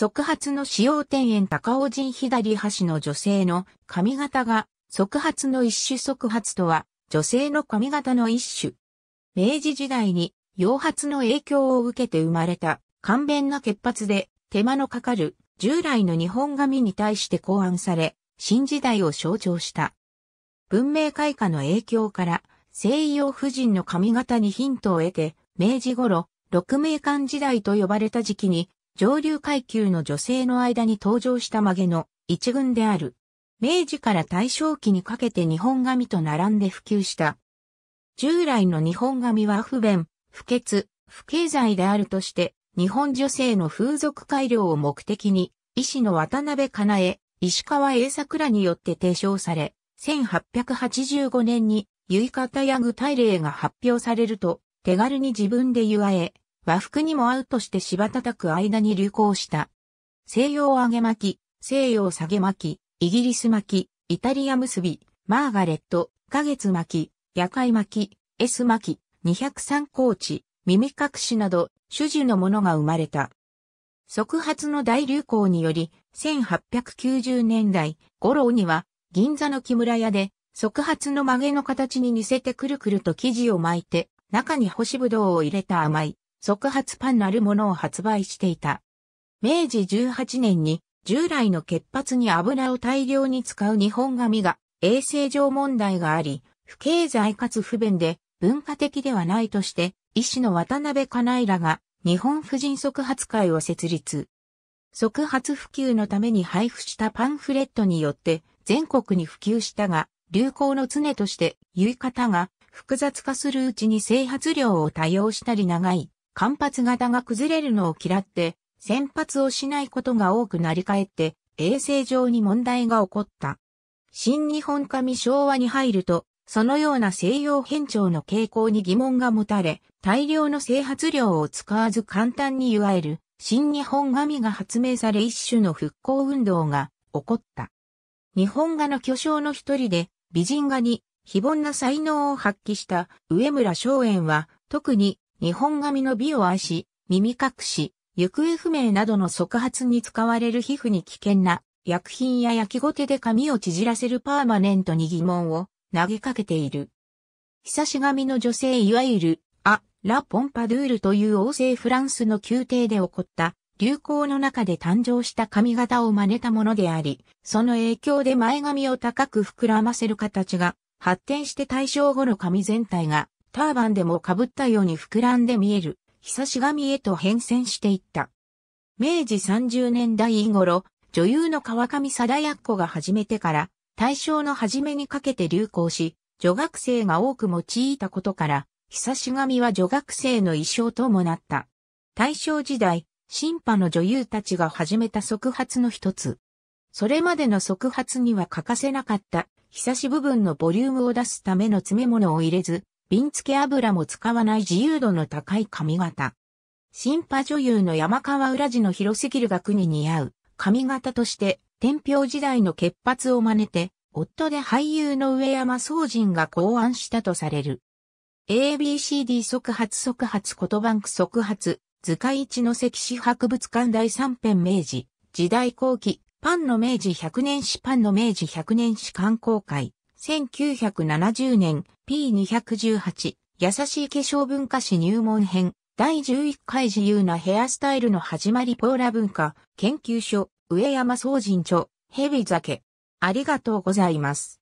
即発の使用天園高尾人左端の女性の髪型が即発の一種即発とは女性の髪型の一種。明治時代に洋髪の影響を受けて生まれた簡便な潔髪で手間のかかる従来の日本髪に対して考案され新時代を象徴した。文明開化の影響から西洋婦人の髪型にヒントを得て明治頃、六名館時代と呼ばれた時期に上流階級の女性の間に登場した曲げの一群である。明治から大正期にかけて日本髪と並んで普及した。従来の日本髪は不便、不潔、不経済であるとして、日本女性の風俗改良を目的に、医師の渡辺かなえ、石川栄作らによって提唱され、1885年に、ゆいかたやぐ大例が発表されると、手軽に自分で言わえ、和服にも合うとして芝叩く間に流行した。西洋揚げ巻き、西洋下げ巻き、イギリス巻き、イタリア結び、マーガレット、花月巻き、夜会巻き、エス巻き、203高地、耳隠しなど、種樹のものが生まれた。即発の大流行により、1890年代、五郎には、銀座の木村屋で、即発の曲げの形に似せてくるくると生地を巻いて、中に干しぶどうを入れた甘い、即発パンなるものを発売していた。明治18年に従来の潔発に油を大量に使う日本髪が衛生上問題があり、不経済かつ不便で文化的ではないとして、医師の渡辺かならが日本婦人即発会を設立。即発普及のために配布したパンフレットによって全国に普及したが、流行の常として言い方が複雑化するうちに整髪量を多用したり長い間髪型が崩れるのを嫌って、先発をしないことが多くなりかえって、衛生上に問題が起こった。新日本紙昭和に入ると、そのような西洋変調の傾向に疑問が持たれ、大量の整髪量を使わず簡単にいわゆる、新日本紙が発明され一種の復興運動が起こった。日本画の巨匠の一人で、美人画に非凡な才能を発揮した上村松園は、特に日本髪の美を愛し、耳隠し、行方不明などの即発に使われる皮膚に危険な薬品や焼きごてで髪を縮らせるパーマネントに疑問を投げかけている。久し髪の女性いわゆる、ア・ラ・ポンパドゥールという王政フランスの宮廷で起こった流行の中で誕生した髪型を真似たものであり、その影響で前髪を高く膨らませる形が発展して大正後の髪全体がターバンでも被ったように膨らんで見える、ひさし髪へと変遷していった。明治30年代頃、女優の川上貞奴が始めてから、大正の初めにかけて流行し、女学生が多く用いたことから、ひさし髪は女学生の衣装ともなった。大正時代、新派の女優たちが始めた即発の一つ。それまでの即発には欠かせなかった、ひさし部分のボリュームを出すための詰め物を入れず、瓶付け油も使わない自由度の高い髪型。新派女優の山川浦路の広すぎる額に似合う髪型として、天平時代の潔髪を真似て、夫で俳優の上山宗人が考案したとされる。ABCD 即発即発言ンク即発、図解一の石市博物館第三編明治、時代後期、パンの明治100年史パンの明治100年史観光会。1970年 P218 優しい化粧文化史入門編第11回自由なヘアスタイルの始まりポーラ文化研究所上山総人著ヘビ酒ありがとうございます。